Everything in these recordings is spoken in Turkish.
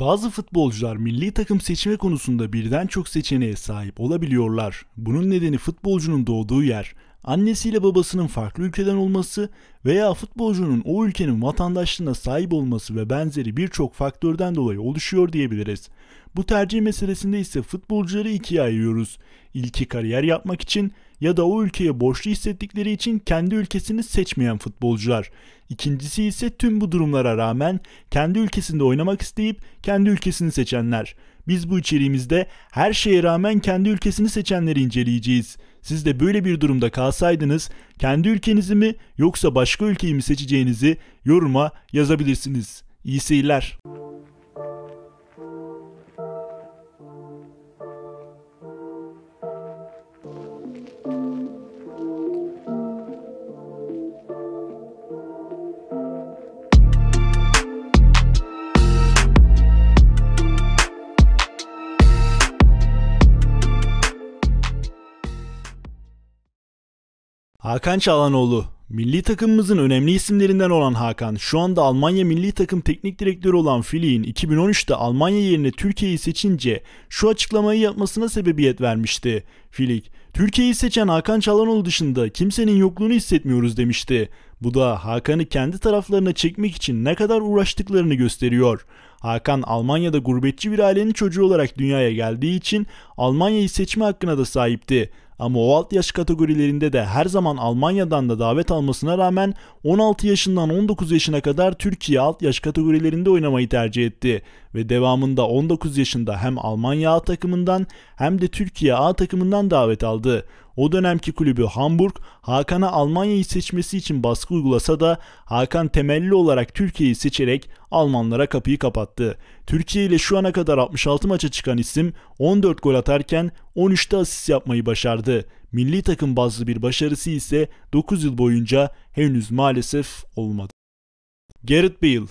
Bazı futbolcular milli takım seçme konusunda birden çok seçeneğe sahip olabiliyorlar. Bunun nedeni futbolcunun doğduğu yer, annesiyle babasının farklı ülkeden olması veya futbolcunun o ülkenin vatandaşlığına sahip olması ve benzeri birçok faktörden dolayı oluşuyor diyebiliriz. Bu tercih meselesinde ise futbolcuları ikiye ayırıyoruz. İlki kariyer yapmak için ya da o ülkeye borçlu hissettikleri için kendi ülkesini seçmeyen futbolcular. İkincisi ise tüm bu durumlara rağmen kendi ülkesinde oynamak isteyip kendi ülkesini seçenler. Biz bu içeriğimizde her şeye rağmen kendi ülkesini seçenleri inceleyeceğiz. Siz de böyle bir durumda kalsaydınız kendi ülkenizi mi yoksa başka ülkeyi mi seçeceğinizi yoruma yazabilirsiniz. İyi seyirler. Hakan Çalanoğlu Milli takımımızın önemli isimlerinden olan Hakan, şu anda Almanya milli takım teknik direktörü olan Fili'nin 2013'te Almanya yerine Türkiye'yi seçince şu açıklamayı yapmasına sebebiyet vermişti. Filik, Türkiye'yi seçen Hakan Çalanoğlu dışında kimsenin yokluğunu hissetmiyoruz demişti. Bu da Hakan'ı kendi taraflarına çekmek için ne kadar uğraştıklarını gösteriyor. Hakan Almanya'da gurbetçi bir ailenin çocuğu olarak dünyaya geldiği için Almanya'yı seçme hakkına da sahipti. Ama o alt yaş kategorilerinde de her zaman Almanya'dan da davet almasına rağmen 16 yaşından 19 yaşına kadar Türkiye alt yaş kategorilerinde oynamayı tercih etti ve devamında 19 yaşında hem Almanya A takımından hem de Türkiye A takımından davet aldı. O dönemki kulübü Hamburg, Hakan'a Almanya'yı seçmesi için baskı uygulasa da Hakan temelli olarak Türkiye'yi seçerek Almanlara kapıyı kapattı. Türkiye ile şu ana kadar 66 maça çıkan isim 14 gol atarken 13'te asist yapmayı başardı. Milli takım bazlı bir başarısı ise 9 yıl boyunca henüz maalesef olmadı. Gareth Bale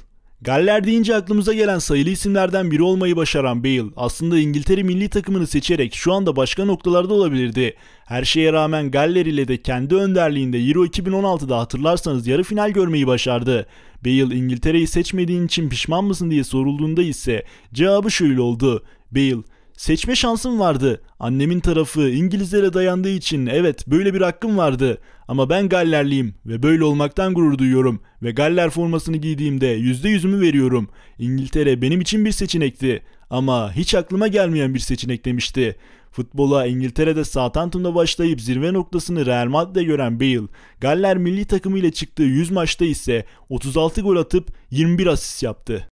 Galler deyince aklımıza gelen sayılı isimlerden biri olmayı başaran Bale aslında İngiltere milli takımını seçerek şu anda başka noktalarda olabilirdi. Her şeye rağmen Galler ile de kendi önderliğinde Euro 2016'da hatırlarsanız yarı final görmeyi başardı. Bale İngiltere'yi seçmediğin için pişman mısın diye sorulduğunda ise cevabı şöyle oldu. Bale Seçme şansım vardı. Annemin tarafı İngilizlere dayandığı için evet böyle bir hakkım vardı. Ama ben Gallerliyim ve böyle olmaktan gurur duyuyorum. Ve Galler formasını giydiğimde yüzde yüzümü veriyorum. İngiltere benim için bir seçenekti. Ama hiç aklıma gelmeyen bir seçenek demişti. Futbola İngiltere'de Southampton'da başlayıp zirve noktasını Real Madrid'de gören Bale, Galler milli takımı ile çıktığı 100 maçta ise 36 gol atıp 21 asist yaptı.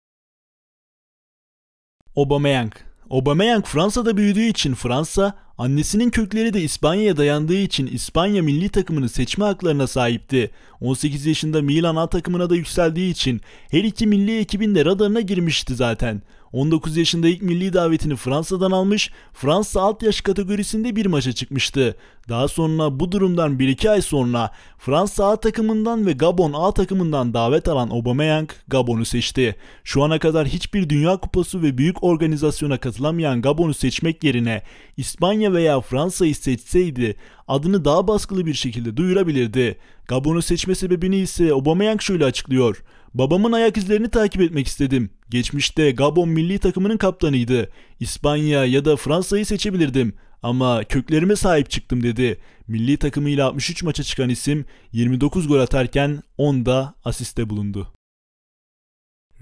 Aubameyang Aubameyang Fransa'da büyüdüğü için Fransa, annesinin kökleri de İspanya'ya dayandığı için İspanya milli takımını seçme haklarına sahipti. 18 yaşında Milan A takımına da yükseldiği için her iki milli ekibin de radarına girmişti zaten. 19 yaşında ilk milli davetini Fransa'dan almış, Fransa alt yaş kategorisinde bir maça çıkmıştı. Daha sonra bu durumdan 1-2 ay sonra Fransa A takımından ve Gabon A takımından davet alan Aubameyang Gabon'u seçti. Şu ana kadar hiçbir Dünya Kupası ve büyük organizasyona katılamayan Gabon'u seçmek yerine İspanya veya Fransa'yı seçseydi adını daha baskılı bir şekilde duyurabilirdi. Gabon'u seçme sebebini ise Aubameyang şöyle açıklıyor. Babamın ayak izlerini takip etmek istedim. Geçmişte Gabon milli takımının kaptanıydı. İspanya ya da Fransa'yı seçebilirdim ama köklerime sahip çıktım dedi. Milli takımıyla 63 maça çıkan isim 29 gol atarken 10 da asiste bulundu.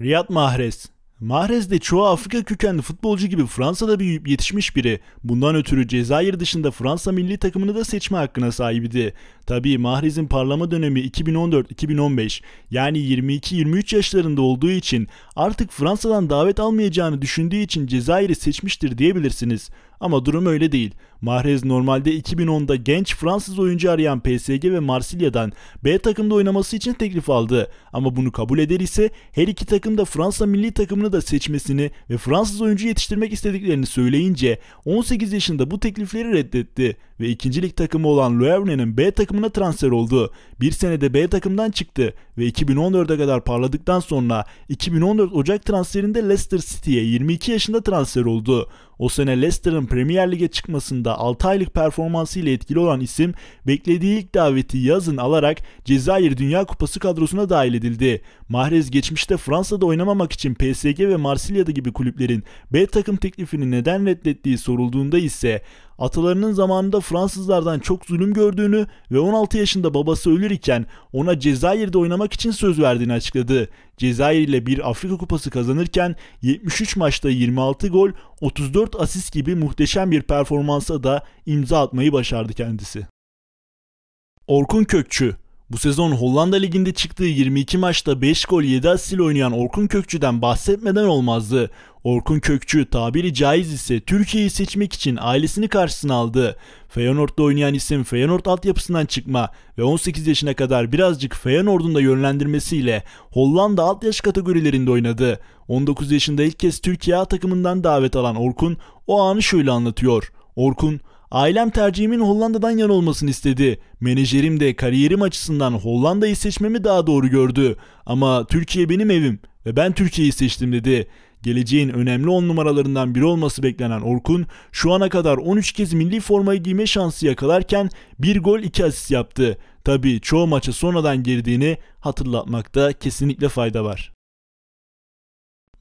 Riyad Mahrez Mahrez de çoğu Afrika kökenli futbolcu gibi Fransa'da büyüyüp yetişmiş biri. Bundan ötürü Cezayir dışında Fransa milli takımını da seçme hakkına sahibiydi. Tabii Mahrez'in parlama dönemi 2014-2015 yani 22-23 yaşlarında olduğu için artık Fransa'dan davet almayacağını düşündüğü için Cezayir'i seçmiştir diyebilirsiniz. Ama durum öyle değil. Mahrez normalde 2010'da genç Fransız oyuncu arayan PSG ve Marsilya'dan B takımda oynaması için teklif aldı. Ama bunu kabul eder ise her iki takım da Fransa milli takımını da seçmesini ve Fransız oyuncu yetiştirmek istediklerini söyleyince 18 yaşında bu teklifleri reddetti ve ikincilik takımı olan Louvre'nin B takımı takımına transfer oldu. Bir senede B takımdan çıktı ve 2014'e kadar parladıktan sonra 2014 Ocak transferinde Leicester City'ye 22 yaşında transfer oldu. O sene Leicester'ın Premier Lig'e çıkmasında 6 aylık performansı ile etkili olan isim beklediği ilk daveti yazın alarak Cezayir Dünya Kupası kadrosuna dahil edildi. Mahrez geçmişte Fransa'da oynamamak için PSG ve Marsilya'da gibi kulüplerin B takım teklifini neden reddettiği sorulduğunda ise atalarının zamanında Fransızlardan çok zulüm gördüğünü ve 16 yaşında babası ölür iken ona Cezayir'de oynamak için söz verdiğini açıkladı. Cezayir ile bir Afrika Kupası kazanırken 73 maçta 26 gol, 34 asist gibi muhteşem bir performansa da imza atmayı başardı kendisi. Orkun Kökçü bu sezon Hollanda Ligi'nde çıktığı 22 maçta 5 gol 7 asil oynayan Orkun Kökçü'den bahsetmeden olmazdı. Orkun Kökçü tabiri caiz ise Türkiye'yi seçmek için ailesini karşısına aldı. Feyenoord'da oynayan isim Feyenoord altyapısından çıkma ve 18 yaşına kadar birazcık Feyenoord'un da yönlendirmesiyle Hollanda alt yaş kategorilerinde oynadı. 19 yaşında ilk kez Türkiye A takımından davet alan Orkun o anı şöyle anlatıyor. Orkun Ailem tercihimin Hollanda'dan yan olmasını istedi. Menajerim de kariyerim açısından Hollanda'yı seçmemi daha doğru gördü. Ama Türkiye benim evim ve ben Türkiye'yi seçtim dedi. Geleceğin önemli on numaralarından biri olması beklenen Orkun şu ana kadar 13 kez milli formayı giyme şansı yakalarken bir gol iki asist yaptı. Tabi çoğu maça sonradan girdiğini hatırlatmakta kesinlikle fayda var.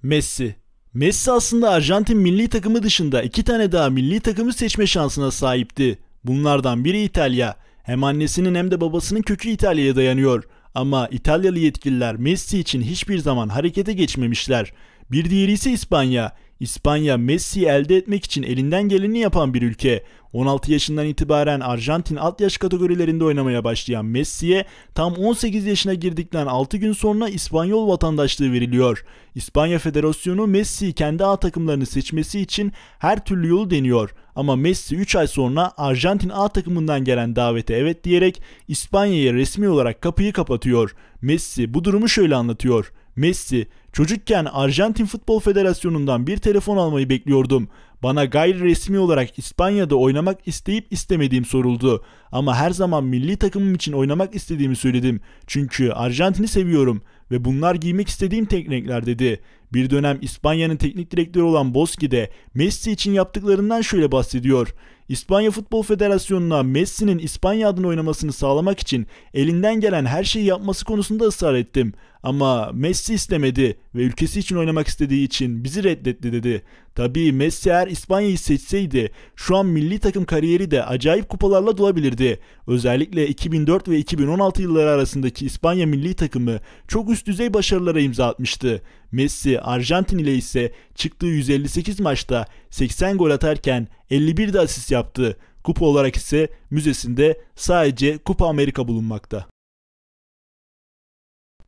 Messi Messi aslında Arjantin milli takımı dışında iki tane daha milli takımı seçme şansına sahipti. Bunlardan biri İtalya. Hem annesinin hem de babasının kökü İtalya'ya dayanıyor. Ama İtalyalı yetkililer Messi için hiçbir zaman harekete geçmemişler. Bir diğeri ise İspanya. İspanya Messi elde etmek için elinden geleni yapan bir ülke. 16 yaşından itibaren Arjantin alt yaş kategorilerinde oynamaya başlayan Messi'ye tam 18 yaşına girdikten 6 gün sonra İspanyol vatandaşlığı veriliyor. İspanya Federasyonu Messi'yi kendi A takımlarını seçmesi için her türlü yolu deniyor. Ama Messi 3 ay sonra Arjantin A takımından gelen davete evet diyerek İspanya'ya resmi olarak kapıyı kapatıyor. Messi bu durumu şöyle anlatıyor. Messi, çocukken Arjantin Futbol Federasyonu'ndan bir telefon almayı bekliyordum. Bana gayri resmi olarak İspanya'da oynamak isteyip istemediğim soruldu. Ama her zaman milli takımım için oynamak istediğimi söyledim. Çünkü Arjantin'i seviyorum ve bunlar giymek istediğim teknikler dedi. Bir dönem İspanya'nın teknik direktörü olan Boski de Messi için yaptıklarından şöyle bahsediyor. İspanya Futbol Federasyonu'na Messi'nin İspanya adına oynamasını sağlamak için elinden gelen her şeyi yapması konusunda ısrar ettim. Ama Messi istemedi ve ülkesi için oynamak istediği için bizi reddetti dedi. Tabii Messi eğer İspanya'yı seçseydi şu an milli takım kariyeri de acayip kupalarla dolabilirdi. Özellikle 2004 ve 2016 yılları arasındaki İspanya milli takımı çok üst düzey başarılara imza atmıştı. Messi Arjantin ile ise çıktığı 158 maçta 80 gol atarken 51 de asist yaptı. Kupa olarak ise müzesinde sadece Kupa Amerika bulunmakta.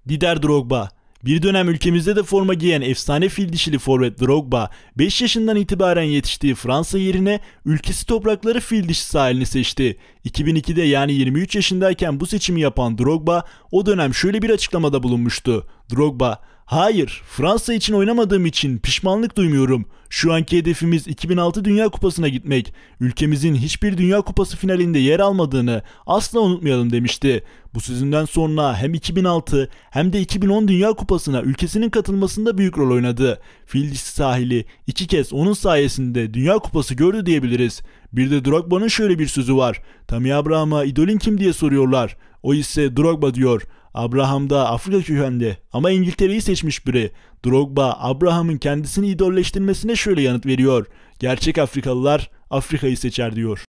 Dider Drogba bir dönem ülkemizde de forma giyen efsane fil dişili forvet Drogba, 5 yaşından itibaren yetiştiği Fransa yerine ülkesi toprakları fil dişi sahilini seçti. 2002'de yani 23 yaşındayken bu seçimi yapan Drogba o dönem şöyle bir açıklamada bulunmuştu. Drogba, hayır Fransa için oynamadığım için pişmanlık duymuyorum. Şu anki hedefimiz 2006 Dünya Kupası'na gitmek. Ülkemizin hiçbir Dünya Kupası finalinde yer almadığını asla unutmayalım demişti. Bu sözünden sonra hem 2006 hem de 2010 Dünya Kupası'na ülkesinin katılmasında büyük rol oynadı. Fil sahili iki kez onun sayesinde Dünya Kupası gördü diyebiliriz. Bir de Drogba'nın şöyle bir sözü var. Tammy Abraham'a idolün kim diye soruyorlar. O ise Drogba diyor. Abraham da Afrika kökenli ama İngiltere'yi seçmiş biri. Drogba Abraham'ın kendisini idolleştirmesine şöyle yanıt veriyor. Gerçek Afrikalılar Afrika'yı seçer diyor.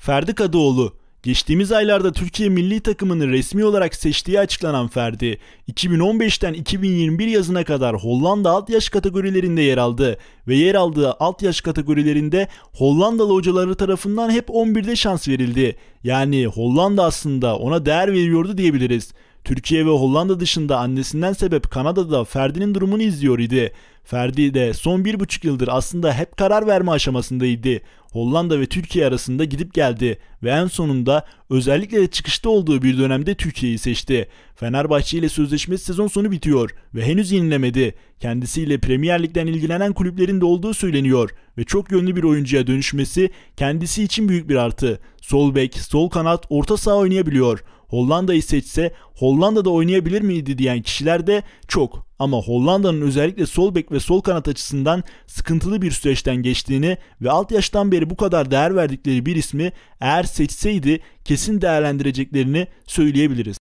Ferdi Kadıoğlu Geçtiğimiz aylarda Türkiye milli takımını resmi olarak seçtiği açıklanan Ferdi, 2015'ten 2021 yazına kadar Hollanda alt yaş kategorilerinde yer aldı ve yer aldığı alt yaş kategorilerinde Hollandalı hocaları tarafından hep 11'de şans verildi. Yani Hollanda aslında ona değer veriyordu diyebiliriz. Türkiye ve Hollanda dışında annesinden sebep Kanada'da Ferdi'nin durumunu izliyor idi. Ferdi de son bir buçuk yıldır aslında hep karar verme aşamasındaydı. Hollanda ve Türkiye arasında gidip geldi ve en sonunda özellikle de çıkışta olduğu bir dönemde Türkiye'yi seçti. Fenerbahçe ile sözleşmesi sezon sonu bitiyor ve henüz yenilemedi. Kendisiyle Premier Lig'den ilgilenen kulüplerin de olduğu söyleniyor ve çok yönlü bir oyuncuya dönüşmesi kendisi için büyük bir artı. Sol bek, sol kanat, orta saha oynayabiliyor. Hollanda'yı seçse Hollanda'da oynayabilir miydi diyen kişiler de çok. Ama Hollanda'nın özellikle sol bek ve sol kanat açısından sıkıntılı bir süreçten geçtiğini ve alt yaştan beri bu kadar değer verdikleri bir ismi eğer seçseydi kesin değerlendireceklerini söyleyebiliriz.